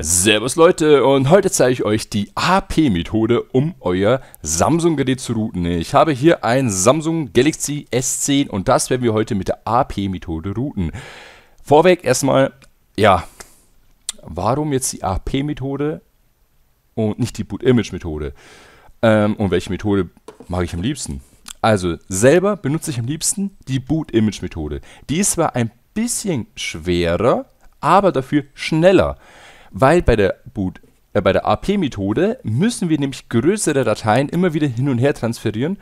Servus Leute und heute zeige ich euch die AP-Methode, um euer Samsung-Gerät zu routen. Ich habe hier ein Samsung Galaxy S10 und das werden wir heute mit der AP-Methode routen. Vorweg erstmal, ja, warum jetzt die AP-Methode und nicht die Boot-Image-Methode? Ähm, und welche Methode mag ich am liebsten? Also selber benutze ich am liebsten die Boot-Image-Methode. Die ist zwar ein bisschen schwerer, aber dafür schneller weil bei der Boot äh, bei der AP-Methode müssen wir nämlich größere Dateien immer wieder hin und her transferieren,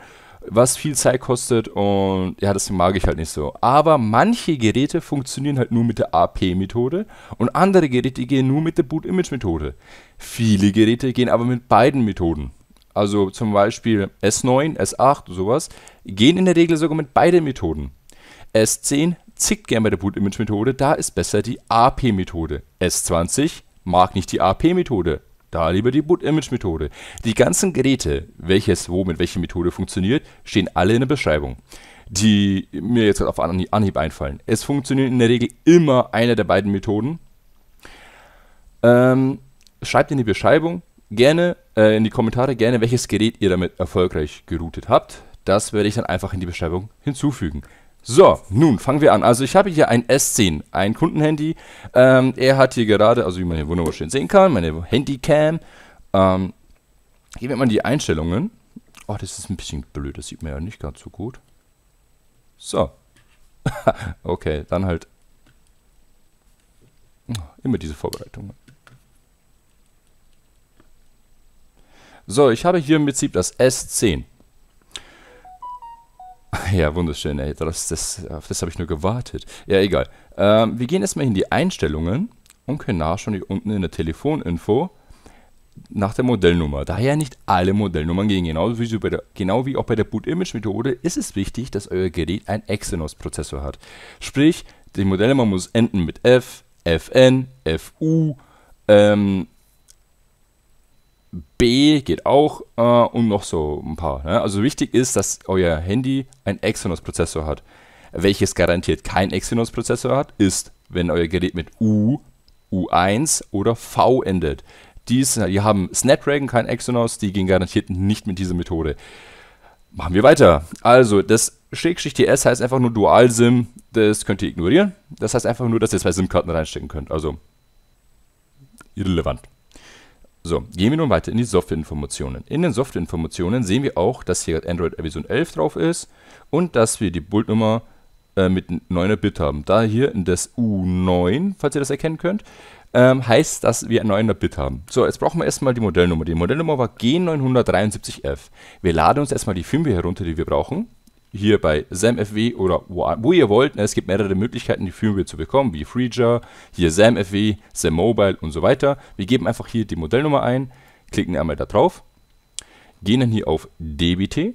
was viel Zeit kostet und ja, das mag ich halt nicht so. Aber manche Geräte funktionieren halt nur mit der AP-Methode und andere Geräte gehen nur mit der Boot-Image-Methode. Viele Geräte gehen aber mit beiden Methoden also zum Beispiel S9, S8, sowas, gehen in der Regel sogar mit beiden Methoden. S10 zickt gern bei der Boot-Image-Methode, da ist besser die AP-Methode. S20 mag nicht die AP-Methode, da lieber die Boot-Image-Methode. Die ganzen Geräte, welches wo mit welcher Methode funktioniert, stehen alle in der Beschreibung, die mir jetzt auf Anhieb einfallen. Es funktioniert in der Regel immer eine der beiden Methoden. Ähm, schreibt in die Beschreibung gerne, äh, in die Kommentare gerne, welches Gerät ihr damit erfolgreich geroutet habt. Das werde ich dann einfach in die Beschreibung hinzufügen. So, nun fangen wir an. Also ich habe hier ein S10, ein Kundenhandy. Ähm, er hat hier gerade, also wie man hier wunderbar schön sehen kann, meine Handycam. Ähm, hier wird man die Einstellungen. Oh, das ist ein bisschen blöd, das sieht man ja nicht ganz so gut. So. okay, dann halt. Oh, immer diese Vorbereitungen. So, ich habe hier im Prinzip das S10. Ja, wunderschön, ey. Das, das, auf das habe ich nur gewartet. Ja, egal. Ähm, wir gehen erstmal in die Einstellungen und können nachschauen, hier unten in der Telefoninfo nach der Modellnummer. Daher nicht alle Modellnummern gehen. Genauso wie, der, genau wie auch bei der Boot-Image-Methode ist es wichtig, dass euer Gerät einen Exynos-Prozessor hat. Sprich, die Modellnummer muss enden mit F, FN, FU, ähm, B geht auch äh, und noch so ein paar. Ne? Also wichtig ist, dass euer Handy einen Exynos-Prozessor hat. Welches garantiert kein Exynos-Prozessor hat, ist, wenn euer Gerät mit U, U1 oder V endet. Dies, die haben Snapdragon, kein Exynos, die gehen garantiert nicht mit dieser Methode. Machen wir weiter. Also, das Schrägschicht TS heißt einfach nur Dual-SIM, das könnt ihr ignorieren. Das heißt einfach nur, dass ihr zwei SIM-Karten reinstecken könnt. Also, irrelevant. So, gehen wir nun weiter in die Softwareinformationen. In den Softwareinformationen sehen wir auch, dass hier Android Version 11 drauf ist und dass wir die Buildnummer äh, mit 9er Bit haben. Da hier in das U9, falls ihr das erkennen könnt, ähm, heißt, dass wir 9er Bit haben. So, jetzt brauchen wir erstmal die Modellnummer. Die Modellnummer war G973F. Wir laden uns erstmal die Firmware herunter, die wir brauchen hier bei SamFW oder wo, wo ihr wollt. Ne? Es gibt mehrere Möglichkeiten, die Firmware zu bekommen, wie Freejar, hier SamFW, SamMobile und so weiter. Wir geben einfach hier die Modellnummer ein, klicken einmal da drauf, gehen dann hier auf DBT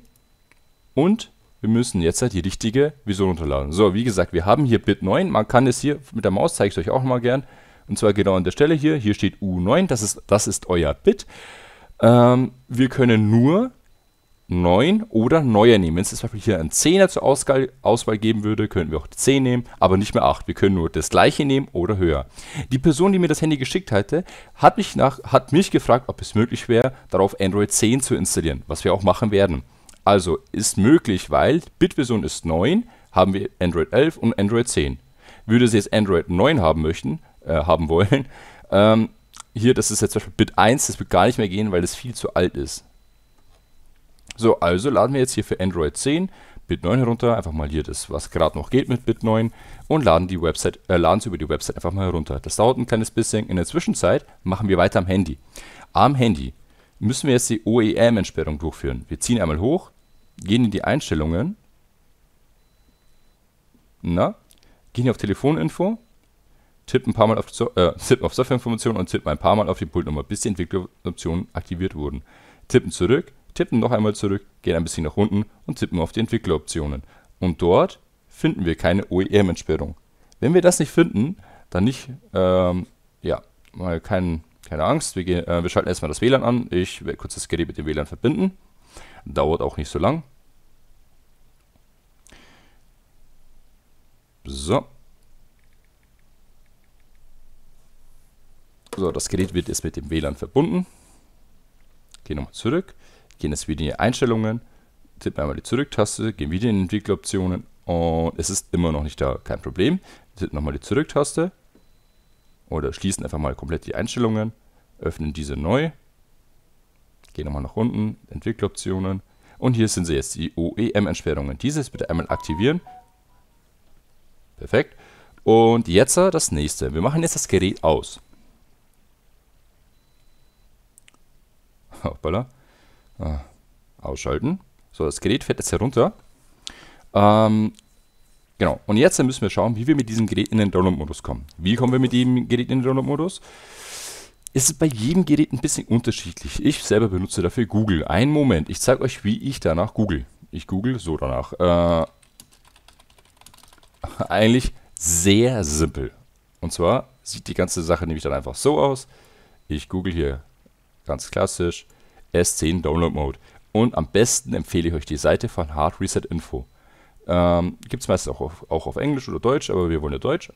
und wir müssen jetzt halt die richtige Version runterladen. So, wie gesagt, wir haben hier Bit 9. Man kann es hier mit der Maus, zeige ich euch auch mal gern. Und zwar genau an der Stelle hier. Hier steht U9, das ist, das ist euer Bit. Ähm, wir können nur 9 oder neuer nehmen. Wenn es zum Beispiel hier einen 10er zur Auswahl, Auswahl geben würde, könnten wir auch die 10 nehmen, aber nicht mehr 8. Wir können nur das gleiche nehmen oder höher. Die Person, die mir das Handy geschickt hatte, hat mich, nach, hat mich gefragt, ob es möglich wäre, darauf Android 10 zu installieren, was wir auch machen werden. Also ist möglich, weil Bitversion ist 9, haben wir Android 11 und Android 10. Würde sie jetzt Android 9 haben möchten, äh, haben wollen, ähm, hier, das ist jetzt zum Beispiel Bit 1, das wird gar nicht mehr gehen, weil das viel zu alt ist. So, also laden wir jetzt hier für Android 10 Bit 9 herunter, einfach mal hier das, was gerade noch geht mit Bit 9 und laden die Website, äh, laden sie über die Website einfach mal herunter. Das dauert ein kleines bisschen. In der Zwischenzeit machen wir weiter am Handy. Am Handy müssen wir jetzt die OEM-Entsperrung durchführen. Wir ziehen einmal hoch, gehen in die Einstellungen, na, gehen hier auf Telefoninfo, tippen ein paar Mal auf, so äh, tippen auf Softwareinformationen und tippen ein paar Mal auf die Pultnummer, bis die Entwickleroptionen aktiviert wurden. Tippen zurück, tippen noch einmal zurück, gehen ein bisschen nach unten und tippen auf die Entwickleroptionen. Und dort finden wir keine OEM-Entsperrung. Wenn wir das nicht finden, dann nicht, ähm, ja, mal kein, keine Angst, wir, gehen, äh, wir schalten erstmal das WLAN an. Ich werde kurz das Gerät mit dem WLAN verbinden. Dauert auch nicht so lang. So. So, das Gerät wird jetzt mit dem WLAN verbunden. Gehe nochmal zurück gehen jetzt wieder in die Einstellungen, tippen einmal die Zurücktaste, gehen wieder in die Entwickleroptionen und es ist immer noch nicht da, kein Problem. Tippen nochmal die Zurücktaste oder schließen einfach mal komplett die Einstellungen, öffnen diese neu, gehen nochmal nach unten, Entwickleroptionen und hier sind sie jetzt, die OEM-Entsperrungen. Dieses bitte einmal aktivieren. Perfekt. Und jetzt das nächste. Wir machen jetzt das Gerät aus. Hoppala. Äh, ausschalten. So, das Gerät fährt jetzt herunter. Ähm, genau, und jetzt müssen wir schauen, wie wir mit diesem Gerät in den Download-Modus kommen. Wie kommen wir mit dem Gerät in den Download-Modus? Es ist bei jedem Gerät ein bisschen unterschiedlich. Ich selber benutze dafür Google. Einen Moment, ich zeige euch, wie ich danach google. Ich google so danach. Äh, eigentlich sehr simpel. Und zwar sieht die ganze Sache nämlich dann einfach so aus. Ich google hier ganz klassisch S10 Download Mode. Und am besten empfehle ich euch die Seite von Hard Reset Info. Ähm, Gibt es meistens auch auf, auch auf Englisch oder Deutsch, aber wir wollen ja Deutsch.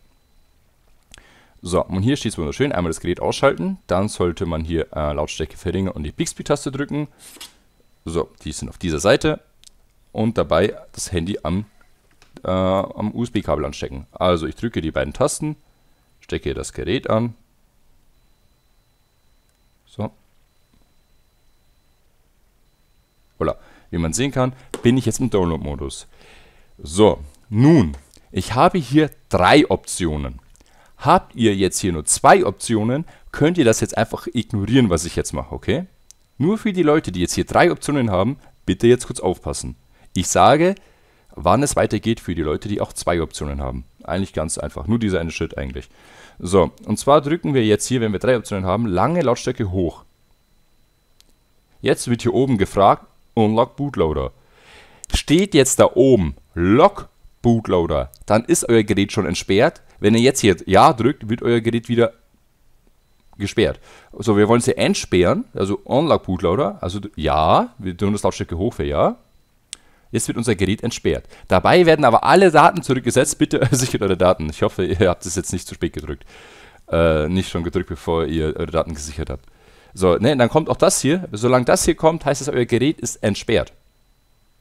So, und hier steht es wunderschön. Einmal das Gerät ausschalten, dann sollte man hier äh, Lautstärke verringern und die Bixby-Taste drücken. So, die sind auf dieser Seite. Und dabei das Handy am, äh, am USB-Kabel anstecken. Also ich drücke die beiden Tasten, stecke das Gerät an. So, Voilà. Wie man sehen kann, bin ich jetzt im Download-Modus. So, nun, ich habe hier drei Optionen. Habt ihr jetzt hier nur zwei Optionen, könnt ihr das jetzt einfach ignorieren, was ich jetzt mache, okay? Nur für die Leute, die jetzt hier drei Optionen haben, bitte jetzt kurz aufpassen. Ich sage, wann es weitergeht für die Leute, die auch zwei Optionen haben. Eigentlich ganz einfach, nur dieser eine Schritt eigentlich. So, und zwar drücken wir jetzt hier, wenn wir drei Optionen haben, lange Lautstärke hoch. Jetzt wird hier oben gefragt, und Lock Bootloader. Steht jetzt da oben Lock Bootloader, dann ist euer Gerät schon entsperrt. Wenn ihr jetzt hier Ja drückt, wird euer Gerät wieder gesperrt. So, also wir wollen es hier entsperren, also Unlock Bootloader, also Ja, wir tun das Lautstärke hoch für Ja. Jetzt wird unser Gerät entsperrt. Dabei werden aber alle Daten zurückgesetzt. Bitte sichert eure Daten. Ich hoffe, ihr habt es jetzt nicht zu spät gedrückt. Äh, nicht schon gedrückt, bevor ihr eure Daten gesichert habt. So, ne, dann kommt auch das hier. Solange das hier kommt, heißt es, euer Gerät ist entsperrt.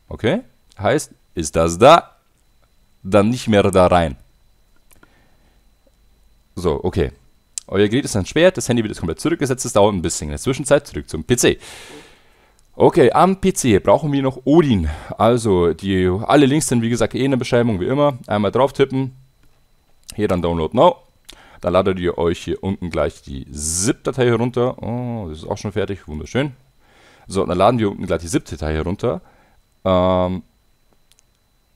Okay? Heißt, ist das da, dann nicht mehr da rein. So, okay. Euer Gerät ist entsperrt, das Handy wird jetzt komplett zurückgesetzt, es dauert ein bisschen. In der Zwischenzeit zurück zum PC. Okay, am PC brauchen wir noch Odin. Also, die, alle Links sind wie gesagt eh in der Beschreibung, wie immer. Einmal drauf tippen. Hier dann Download Now. Dann ladet ihr euch hier unten gleich die ZIP-Datei herunter. Oh, das ist auch schon fertig, wunderschön. So, dann laden wir unten gleich die ZIP-Datei herunter. Ähm,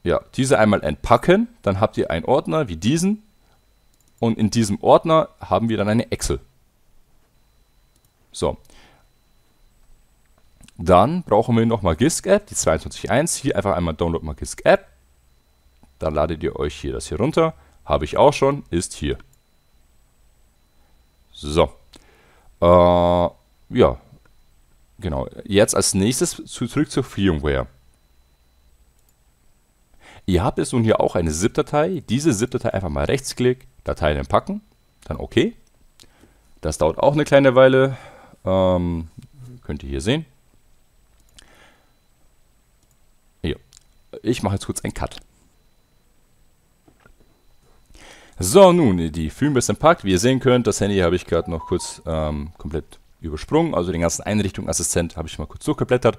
ja, diese einmal entpacken, dann habt ihr einen Ordner wie diesen und in diesem Ordner haben wir dann eine Excel. So. Dann brauchen wir noch mal GISC-App, die 22.1. Hier einfach einmal Download mal GISC-App. Dann ladet ihr euch hier das hier runter. Habe ich auch schon, ist hier. So. Äh, ja. Genau. Jetzt als nächstes zurück zur Firmware. Ihr habt jetzt nun hier auch eine ZIP-Datei. Diese ZIP-Datei einfach mal rechtsklick, Dateien entpacken, dann OK. Das dauert auch eine kleine Weile. Ähm, könnt ihr hier sehen. Ja. Ich mache jetzt kurz einen Cut. So, nun, die Filme ist im Wie ihr sehen könnt, das Handy habe ich gerade noch kurz ähm, komplett übersprungen. Also den ganzen Einrichtungsassistent habe ich mal kurz durchgeblättert.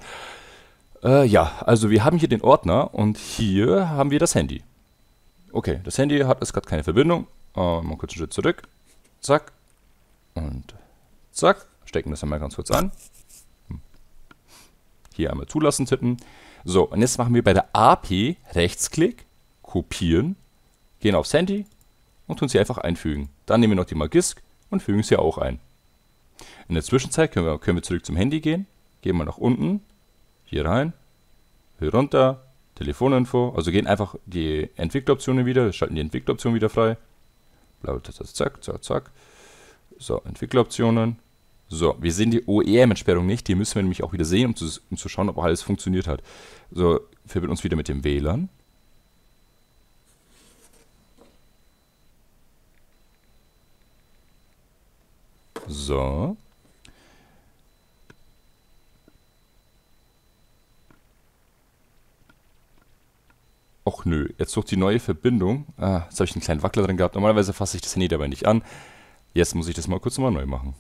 Äh, ja, also wir haben hier den Ordner und hier haben wir das Handy. Okay, das Handy hat jetzt gerade keine Verbindung. Äh, mal kurz einen Schritt zurück. Zack. Und zack. Stecken das einmal ganz kurz an. Hier einmal zulassen tippen. So, und jetzt machen wir bei der AP Rechtsklick, kopieren, gehen aufs Handy, und tun sie einfach einfügen. Dann nehmen wir noch die Magisk und fügen sie auch ein. In der Zwischenzeit können wir, können wir zurück zum Handy gehen, gehen wir nach unten, hier rein, hier runter, Telefoninfo, also gehen einfach die Entwickleroptionen wieder, schalten die Entwickleroption wieder frei. Blau, zack, zack, zack. So, Entwickleroptionen. So, wir sehen die OEM-Entsperrung nicht, die müssen wir nämlich auch wieder sehen, um zu, um zu schauen, ob alles funktioniert hat. So, verbinden uns wieder mit dem WLAN. So. Och nö, jetzt sucht die neue Verbindung. Ah, jetzt habe ich einen kleinen Wackler drin gehabt. Normalerweise fasse ich das Handy dabei nicht an. Jetzt muss ich das mal kurz nochmal neu machen.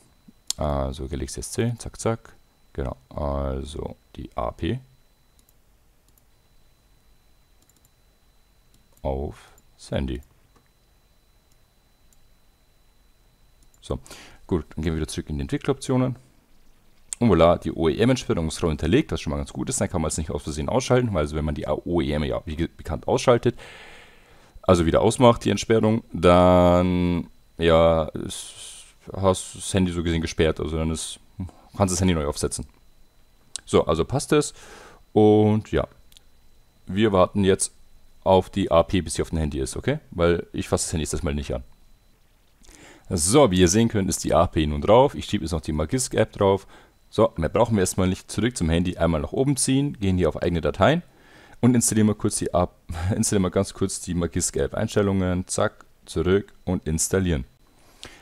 Also Galaxy SC, zack, zack. Genau, also die AP. Auf Sandy. So, Gut, dann gehen wir wieder zurück in die Entwickleroptionen. Und voilà, die OEM-Entsperrung ist hinterlegt, was schon mal ganz gut ist. Dann kann man es nicht aus Versehen ausschalten, weil also wenn man die OEM ja wie bekannt ausschaltet, also wieder ausmacht, die Entsperrung, dann ja, ist, hast das Handy so gesehen gesperrt. Also dann ist, kannst das Handy neu aufsetzen. So, also passt es. Und ja, wir warten jetzt auf die AP, bis sie auf dem Handy ist, okay? Weil ich fasse das Handy jetzt erstmal nicht an. So, wie ihr sehen könnt, ist die AP nun drauf. Ich schiebe jetzt noch die Magisk-App drauf. So, mehr brauchen wir erstmal nicht. Zurück zum Handy, einmal nach oben ziehen, gehen hier auf eigene Dateien und installieren mal, kurz die AP, installieren mal ganz kurz die Magisk-App. Einstellungen, zack, zurück und installieren.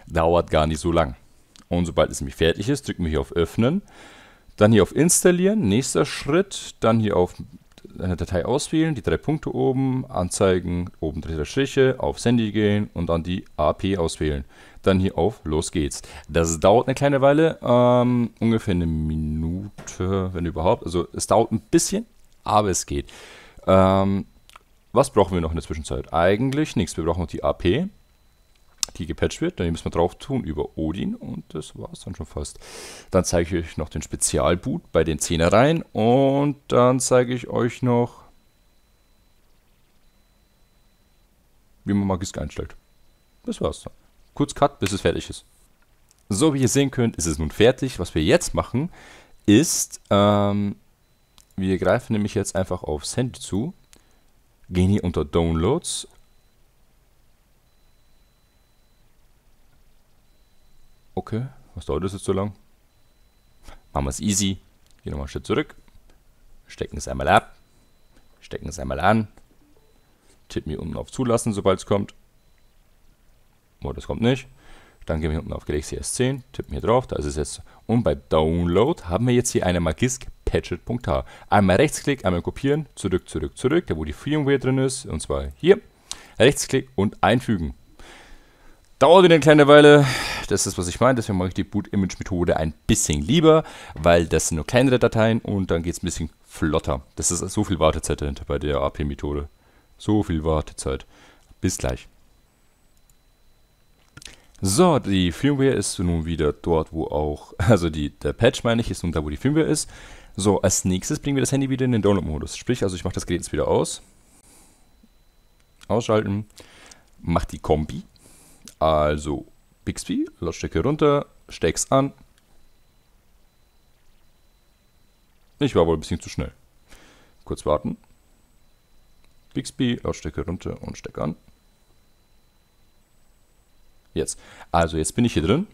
Dauert gar nicht so lang. Und sobald es nämlich fertig ist, drücken wir hier auf Öffnen. Dann hier auf Installieren, nächster Schritt, dann hier auf eine äh, Datei auswählen, die drei Punkte oben, anzeigen, oben dritte Striche, auf Sandy gehen und dann die AP auswählen. Dann hier auf Los geht's. Das dauert eine kleine Weile, ähm, ungefähr eine Minute, wenn überhaupt. Also es dauert ein bisschen, aber es geht. Ähm, was brauchen wir noch in der Zwischenzeit? Eigentlich nichts. Wir brauchen noch die AP die gepatcht wird. Dann müssen wir drauf tun über Odin und das war es dann schon fast. Dann zeige ich euch noch den Spezialboot bei den 10er rein und dann zeige ich euch noch, wie man Magisk einstellt. Das war's dann. Kurz Cut, bis es fertig ist. So, wie ihr sehen könnt, ist es nun fertig. Was wir jetzt machen, ist, ähm, wir greifen nämlich jetzt einfach aufs Handy zu, gehen hier unter Downloads Okay, was dauert das jetzt so lang? Machen wir es easy. Gehen nochmal einen Schritt zurück. Stecken es einmal ab. Stecken es einmal an. Tippen hier unten auf Zulassen, sobald es kommt. Oh, das kommt nicht. Dann gehen wir unten auf Galaxy S10, tippen hier drauf, da ist es jetzt. Und bei Download haben wir jetzt hier eine Magisk Patchet.h. Einmal rechtsklick, einmal kopieren, zurück, zurück, zurück, da wo die Firmware drin ist, und zwar hier. Rechtsklick und einfügen. Dauert eine kleine Weile, das ist was ich meine, deswegen mache ich die Boot-Image-Methode ein bisschen lieber, weil das sind nur kleinere Dateien und dann geht es ein bisschen flotter. Das ist so viel Wartezeit dahinter bei der AP-Methode. So viel Wartezeit. Bis gleich. So, die Firmware ist nun wieder dort, wo auch, also die, der Patch meine ich, ist nun da, wo die Firmware ist. So, als nächstes bringen wir das Handy wieder in den Download-Modus. Sprich, also ich mache das Gerät jetzt wieder aus. Ausschalten. Mache die Kombi. Also Bixby, Lautstärke runter, steck's an. Ich war wohl ein bisschen zu schnell. Kurz warten. Bixby, Lautstärke runter und steck an. Jetzt. Also jetzt bin ich hier drin.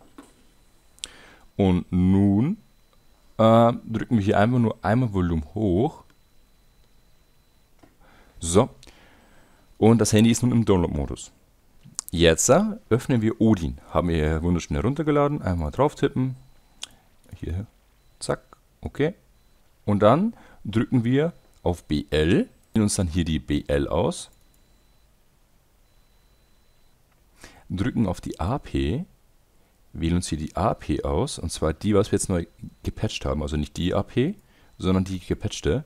Und nun äh, drücken wir hier einfach nur einmal Volumen hoch. So. Und das Handy ist nun im Download-Modus. Jetzt äh, öffnen wir Odin. Haben wir hier wunderschön heruntergeladen. Einmal drauf tippen. Hier. Zack. Okay. Und dann drücken wir auf BL. Wählen uns dann hier die BL aus. Drücken auf die AP. Wählen uns hier die AP aus. Und zwar die, was wir jetzt neu gepatcht haben. Also nicht die AP, sondern die gepatchte.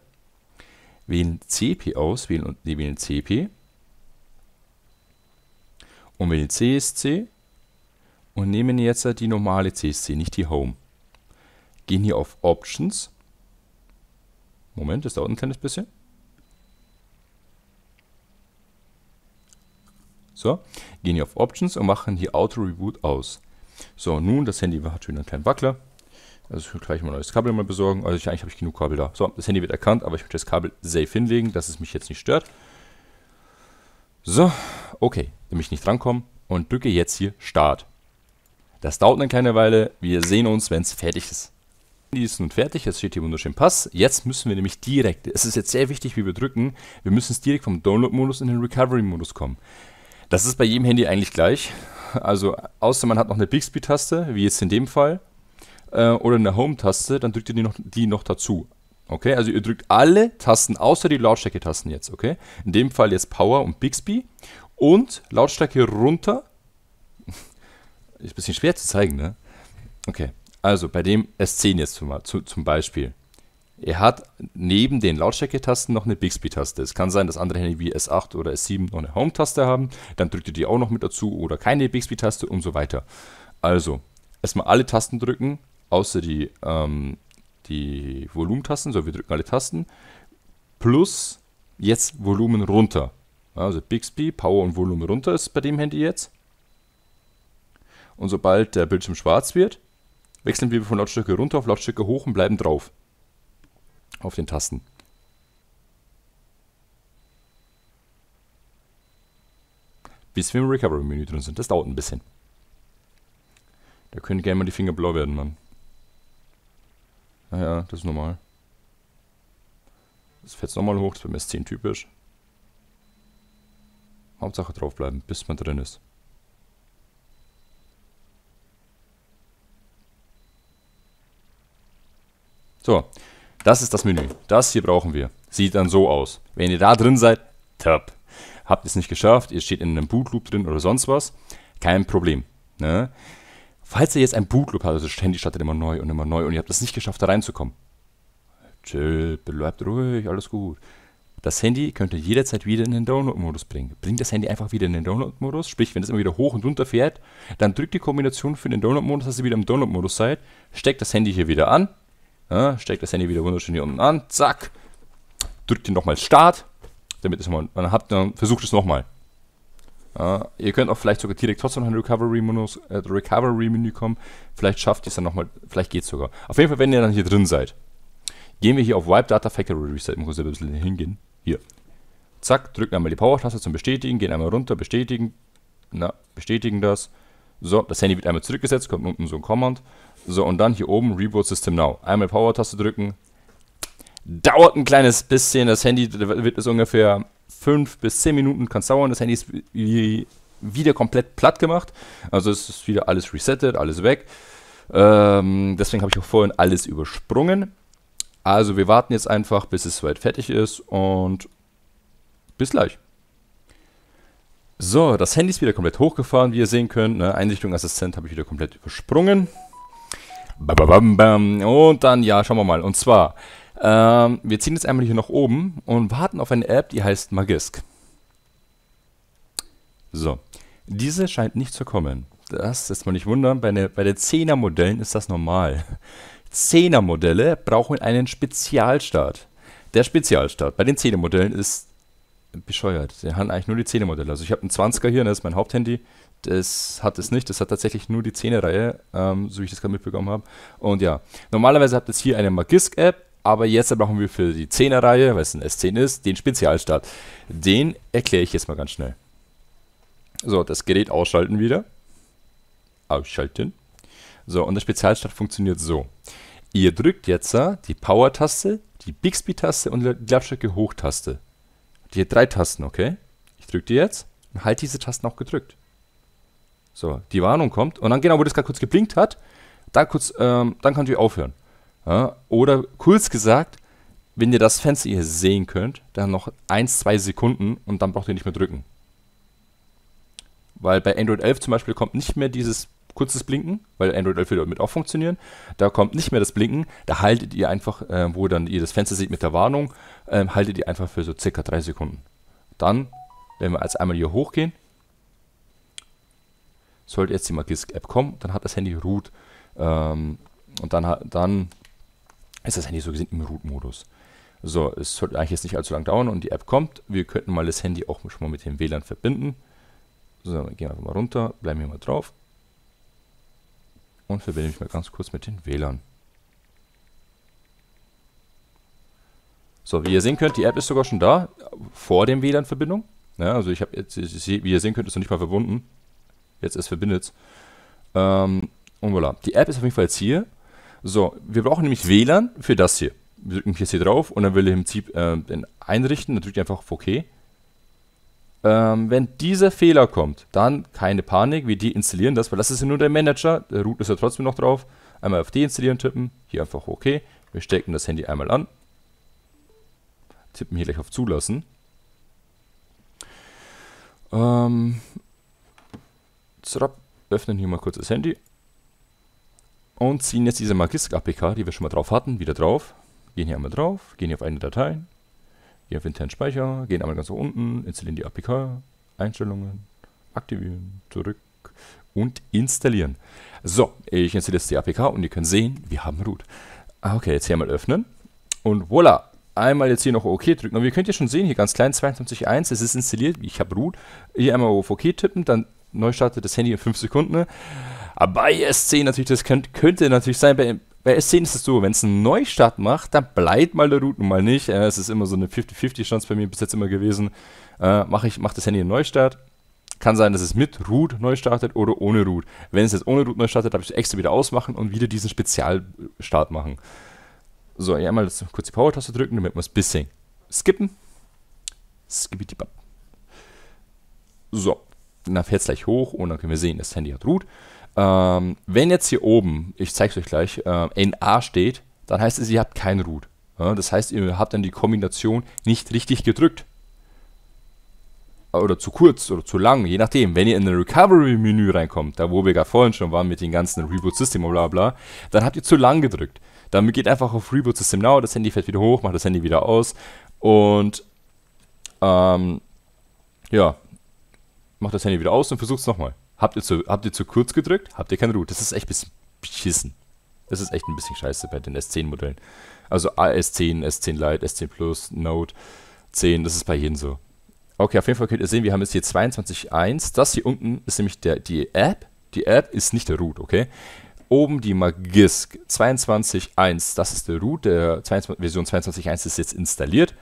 Wählen CP aus. Wählen, nee, wählen CP und wähle CSC und nehmen jetzt die normale CSC, nicht die Home. Gehen hier auf Options. Moment, das dauert ein kleines bisschen. So, gehen hier auf Options und machen hier Auto Reboot aus. So, nun, das Handy hat schon einen kleinen Wackler. Also gleich mal ein neues Kabel mal besorgen. Also ich, eigentlich habe ich genug Kabel da. So, das Handy wird erkannt, aber ich möchte das Kabel safe hinlegen, dass es mich jetzt nicht stört. So, okay nämlich nicht rankommen und drücke jetzt hier Start. Das dauert eine kleine Weile, wir sehen uns, wenn es fertig ist. Die ist nun fertig, jetzt steht hier wunderschön Pass. Jetzt müssen wir nämlich direkt, es ist jetzt sehr wichtig, wie wir drücken, wir müssen es direkt vom Download-Modus in den Recovery-Modus kommen. Das ist bei jedem Handy eigentlich gleich. Also außer man hat noch eine Bixby-Taste, wie jetzt in dem Fall, äh, oder eine Home-Taste, dann drückt ihr die noch, die noch dazu. Okay, also ihr drückt alle Tasten außer die Lautstärke-Tasten jetzt, okay? In dem Fall jetzt Power und Bixby und Lautstärke runter. Ist ein bisschen schwer zu zeigen, ne? Okay, also bei dem S10 jetzt zum, zum Beispiel. Er hat neben den Lautstärke-Tasten noch eine Bixby-Taste. Es kann sein, dass andere Handy wie S8 oder S7 noch eine Home-Taste haben. Dann drückt ihr die auch noch mit dazu oder keine Bixby-Taste und so weiter. Also, erstmal alle Tasten drücken, außer die, ähm, die Volumentasten. So, wir drücken alle Tasten. Plus jetzt Volumen runter. Also Bixby, Power und Volumen runter ist bei dem Handy jetzt. Und sobald der Bildschirm schwarz wird, wechseln wir von Lautstärke runter auf Lautstärke hoch und bleiben drauf. Auf den Tasten. Bis wir im Recovery-Menü drin sind. Das dauert ein bisschen. Da können gerne mal die Finger blau werden, Mann. Naja, ah das ist normal. Das fährt es nochmal hoch, das ist beim S10 typisch. Hauptsache draufbleiben, bis man drin ist. So, das ist das Menü. Das hier brauchen wir. Sieht dann so aus. Wenn ihr da drin seid, top. Habt ihr es nicht geschafft, ihr steht in einem Bootloop drin oder sonst was, kein Problem. Ne? Falls ihr jetzt einen Bootloop habt, also ständig startet immer neu und immer neu und ihr habt es nicht geschafft, da reinzukommen, chill, bleibt ruhig, alles gut. Das Handy könnte jederzeit wieder in den Download-Modus bringen. Bringt das Handy einfach wieder in den Download-Modus, sprich, wenn es immer wieder hoch und runter fährt, dann drückt die Kombination für den Download-Modus, dass ihr wieder im Download-Modus seid, steckt das Handy hier wieder an, ja, steckt das Handy wieder wunderschön hier unten an, zack, drückt ihr nochmal Start, damit es mal, dann habt, dann versucht es nochmal. Ja, ihr könnt auch vielleicht sogar direkt trotzdem noch in den äh, Recovery-Menü äh, Recovery kommen, vielleicht schafft ihr es dann nochmal, vielleicht geht es sogar. Auf jeden Fall, wenn ihr dann hier drin seid, gehen wir hier auf Wipe Data Factory Reset, muss ich ein bisschen hingehen. Hier. Zack, drücken einmal die Power-Taste zum Bestätigen, gehen einmal runter, bestätigen. Na, bestätigen das. So, das Handy wird einmal zurückgesetzt, kommt unten so ein Command. So, und dann hier oben Reboot System Now. Einmal Power-Taste drücken. Dauert ein kleines bisschen, das Handy wird es ungefähr 5 bis 10 Minuten, kann es dauern. Das Handy ist wieder komplett platt gemacht. Also es ist wieder alles resettet, alles weg. Ähm, deswegen habe ich auch vorhin alles übersprungen. Also wir warten jetzt einfach, bis es soweit fertig ist und bis gleich. So, das Handy ist wieder komplett hochgefahren, wie ihr sehen könnt. Ne? Einrichtung Assistent habe ich wieder komplett übersprungen. Und dann, ja, schauen wir mal. Und zwar, ähm, wir ziehen jetzt einmal hier nach oben und warten auf eine App, die heißt Magisk. So, diese scheint nicht zu kommen. Das lässt man nicht wundern. Bei, ne, bei den 10er-Modellen ist das normal. 10er-Modelle brauchen einen Spezialstart. Der Spezialstart bei den 10er-Modellen ist bescheuert. Die haben eigentlich nur die 10er-Modelle. Also ich habe einen 20er hier, das ist mein Haupthandy. Das hat es nicht, das hat tatsächlich nur die 10er-Reihe, ähm, so wie ich das gerade mitbekommen habe. Und ja, normalerweise habt ihr hier eine Magisk-App, aber jetzt brauchen wir für die 10er-Reihe, weil es ein S10 ist, den Spezialstart. Den erkläre ich jetzt mal ganz schnell. So, das Gerät ausschalten wieder. Ausschalten. So, und der Spezialstart funktioniert so. Ihr drückt jetzt die Power-Taste, die Bixby-Taste und die Lautstärke-Hoch-Taste. Die drei Tasten, okay? Ich drücke die jetzt und halte diese Tasten auch gedrückt. So, die Warnung kommt und dann genau, wo das gerade kurz geblinkt hat, dann kurz, ähm, dann könnt ihr aufhören. Ja, oder kurz gesagt, wenn ihr das Fenster hier sehen könnt, dann noch 1, 2 Sekunden und dann braucht ihr nicht mehr drücken. Weil bei Android 11 zum Beispiel kommt nicht mehr dieses kurzes Blinken, weil Android 11 wird damit auch funktionieren. Da kommt nicht mehr das Blinken, da haltet ihr einfach, äh, wo dann ihr das Fenster seht mit der Warnung, äh, haltet ihr einfach für so circa 3 Sekunden. Dann, wenn wir als einmal hier hochgehen, sollte jetzt die Magisk-App kommen, dann hat das Handy Root ähm, und dann, dann ist das Handy so gesehen im Root-Modus. So, es sollte eigentlich jetzt nicht allzu lang dauern und die App kommt. Wir könnten mal das Handy auch schon mal mit dem WLAN verbinden. So, dann gehen wir einfach mal runter, bleiben hier mal drauf und verbinde mich mal ganz kurz mit den WLAN. So, wie ihr sehen könnt, die App ist sogar schon da, vor dem WLAN-Verbindung. Ja, also ich habe jetzt, wie ihr sehen könnt, ist noch nicht mal verbunden. Jetzt ist verbindet. Ähm, und voilà. Die App ist auf jeden Fall jetzt hier. So, wir brauchen nämlich WLAN für das hier. Wir drücken jetzt hier drauf und dann will ich im Prinzip äh, einrichten. Dann drückt ihr einfach auf OK. Ähm, wenn dieser Fehler kommt, dann keine Panik, wir deinstallieren das, weil das ist ja nur der Manager, der Root ist ja trotzdem noch drauf. Einmal auf deinstallieren tippen, hier einfach OK. Wir stecken das Handy einmal an, tippen hier gleich auf Zulassen. Ähm, zrapp, öffnen hier mal kurz das Handy und ziehen jetzt diese Magisk APK, die wir schon mal drauf hatten, wieder drauf. Gehen hier einmal drauf, gehen hier auf eine Datei, hier auf internen Speicher, gehen einmal ganz nach unten, installieren die APK, Einstellungen, aktivieren, zurück und installieren. So, ich installiere jetzt die APK und ihr könnt sehen, wir haben root. Ah, okay, jetzt hier mal öffnen und voilà, einmal jetzt hier noch OK drücken. Und ihr könnt ja schon sehen, hier ganz klein 22.1, es ist installiert, ich habe root. Hier einmal auf OK tippen, dann neu startet das Handy in 5 Sekunden. Aber bei SC natürlich, das könnt, könnte natürlich sein, bei bei S10 ist es so, wenn es einen Neustart macht, dann bleibt mal der Route mal nicht. Äh, es ist immer so eine 50-50-Chance bei mir bis jetzt immer gewesen. Äh, Mache ich, mach das Handy einen Neustart. Kann sein, dass es mit Root neu startet oder ohne Root. Wenn es jetzt ohne Root neu startet, darf ich es extra wieder ausmachen und wieder diesen Spezialstart machen. So, einmal kurz die Power-Taste drücken, damit wir es bisschen skippen. Skippitibab. So, dann fährt es gleich hoch und dann können wir sehen, das Handy hat Root. Ähm, wenn jetzt hier oben, ich zeige es euch gleich, äh, NA steht, dann heißt es, ihr habt keinen Root. Ja, das heißt, ihr habt dann die Kombination nicht richtig gedrückt. Oder zu kurz oder zu lang, je nachdem. Wenn ihr in ein Recovery-Menü reinkommt, da wo wir gerade vorhin schon waren mit den ganzen Reboot-System und bla bla, dann habt ihr zu lang gedrückt. Dann geht einfach auf Reboot System Now, das Handy fährt wieder hoch, macht das Handy wieder aus und ähm, ja, macht das Handy wieder aus und versucht es nochmal. Habt ihr, zu, habt ihr zu kurz gedrückt? Habt ihr keinen Root? Das ist echt ein bisschen beschissen. Das ist echt ein bisschen scheiße bei den S10-Modellen. Also AS10, S10 Lite, S10 Plus, Note 10, das ist bei jedem so. Okay, auf jeden Fall könnt ihr sehen, wir haben jetzt hier 22.1. Das hier unten ist nämlich der, die App. Die App ist nicht der Root, okay? Oben die Magisk 22.1, das ist der Root. Der 22, Version 22.1 ist jetzt installiert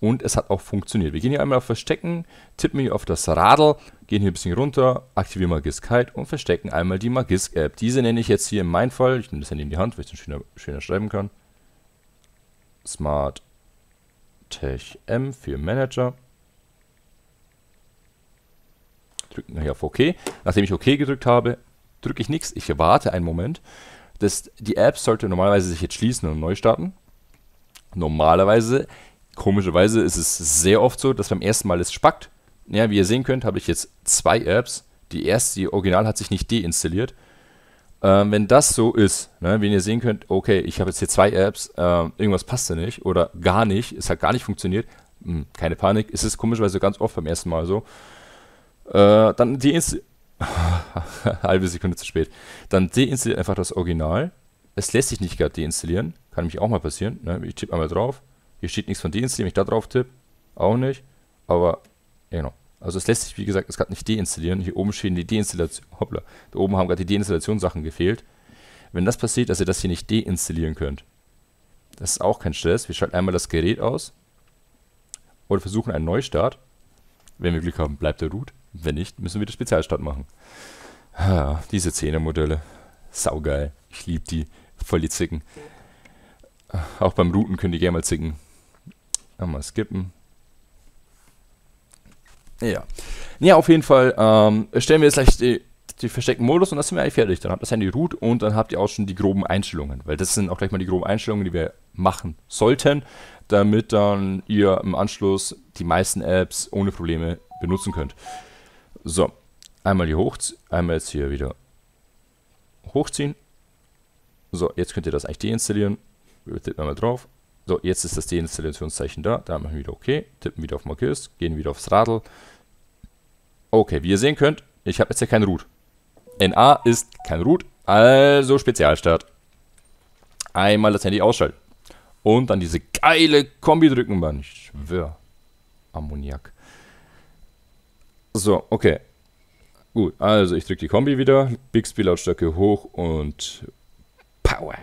und es hat auch funktioniert. Wir gehen hier einmal auf Verstecken, tippen hier auf das Radl, gehen hier ein bisschen runter, aktivieren Magisk Hide und verstecken einmal die Magisk App. Diese nenne ich jetzt hier in meinem Fall, ich nehme das Handy in die Hand, weil ich es schöner, schöner schreiben kann. Smart Tech M für Manager. Drücken hier auf OK. Nachdem ich OK gedrückt habe, drücke ich nichts. Ich warte einen Moment. Das, die App sollte normalerweise sich jetzt schließen und neu starten. Normalerweise komischerweise ist es sehr oft so, dass beim ersten Mal es spackt. Ja, wie ihr sehen könnt, habe ich jetzt zwei Apps. Die erste, die original, hat sich nicht deinstalliert. Ähm, wenn das so ist, ne, wenn ihr sehen könnt, okay, ich habe jetzt hier zwei Apps, äh, irgendwas passt da nicht oder gar nicht, es hat gar nicht funktioniert, hm, keine Panik, ist es komischerweise ganz oft beim ersten Mal so. Äh, dann deinstalliert. halbe Sekunde zu spät. Dann deinstalliert einfach das Original. Es lässt sich nicht gerade deinstallieren. Kann mich auch mal passieren. Ne? Ich tippe einmal drauf. Hier steht nichts von deinstallieren, wenn ich da drauf tippe. Auch nicht. Aber, genau. Also es lässt sich, wie gesagt, es gerade nicht deinstallieren. Hier oben stehen die Deinstallation. Hoppla. Da oben haben gerade die Deinstallationssachen gefehlt. Wenn das passiert, dass ihr das hier nicht deinstallieren könnt, das ist auch kein Stress. Wir schalten einmal das Gerät aus oder versuchen einen Neustart. Wenn wir Glück haben, bleibt der Root. Wenn nicht, müssen wir den Spezialstart machen. Ah, diese zähne er Modelle. Saugeil. Ich liebe die. Voll die Zicken. Auch beim Routen können die gerne mal zicken. Einmal skippen. Ja. Ja, auf jeden Fall ähm, stellen wir jetzt gleich die, die versteckten Modus und das sind wir eigentlich fertig. Dann habt ihr das Handy root und dann habt ihr auch schon die groben Einstellungen. Weil das sind auch gleich mal die groben Einstellungen, die wir machen sollten, damit dann ihr im Anschluss die meisten Apps ohne Probleme benutzen könnt. So, einmal hier hochziehen. einmal jetzt hier wieder hochziehen. So, jetzt könnt ihr das eigentlich deinstallieren. Wir tippen einmal drauf. So, jetzt ist das Deinstallationszeichen da. Da machen wir wieder OK, tippen wieder auf Markus. gehen wieder aufs Radl. Okay, wie ihr sehen könnt, ich habe jetzt hier kein Root. NA ist kein Root, also Spezialstart. Einmal das Handy ausschalten. Und dann diese geile Kombi drücken, Mann. Ich schwör. Ammoniak. So, okay. Gut, also ich drücke die Kombi wieder. Bixby-Lautstärke hoch und Power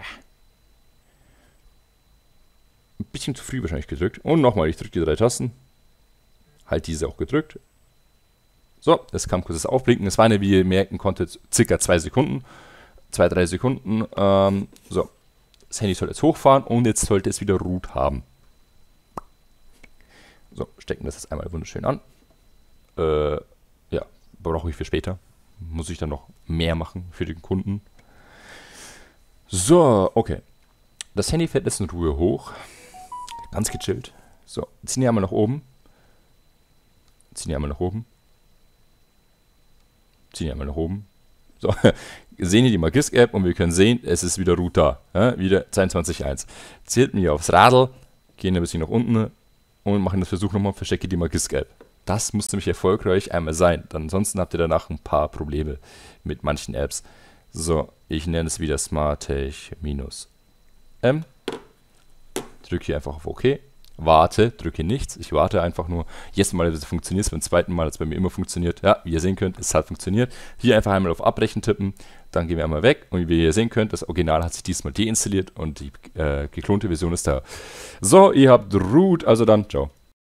ein bisschen zu früh wahrscheinlich gedrückt. Und nochmal, ich drücke die drei Tasten. Halt diese auch gedrückt. So, es kam kurz das Aufblinken. Es war eine, wie ihr merken konntet, circa zwei Sekunden. Zwei, drei Sekunden. Ähm, so, das Handy soll jetzt hochfahren und jetzt sollte es wieder Root haben. So, stecken das jetzt einmal wunderschön an. Äh, ja, brauche ich für später. Muss ich dann noch mehr machen für den Kunden. So, okay. Das Handy fährt jetzt in Ruhe hoch. Ganz gechillt. So, ziehen die einmal nach oben. Ziehen die einmal nach oben. Ziehen die einmal nach oben. So, sehen wir die Magisk-App und wir können sehen, es ist wieder Router. Ja, wieder 22.1. Zählt mir aufs Radl, gehen ein bisschen nach unten und machen das Versuch nochmal, verstecke die Magisk-App. Das muss nämlich erfolgreich einmal sein. Ansonsten habt ihr danach ein paar Probleme mit manchen Apps. So, ich nenne es wieder Smartech-M drücke hier einfach auf OK, warte, drücke nichts, ich warte einfach nur. Jetzt mal funktioniert es beim zweiten Mal, dass es bei mir immer funktioniert. Ja, wie ihr sehen könnt, es hat funktioniert. Hier einfach einmal auf Abbrechen tippen, dann gehen wir einmal weg und wie ihr sehen könnt, das Original hat sich diesmal deinstalliert und die äh, geklonte Version ist da. So, ihr habt Root, also dann, ciao.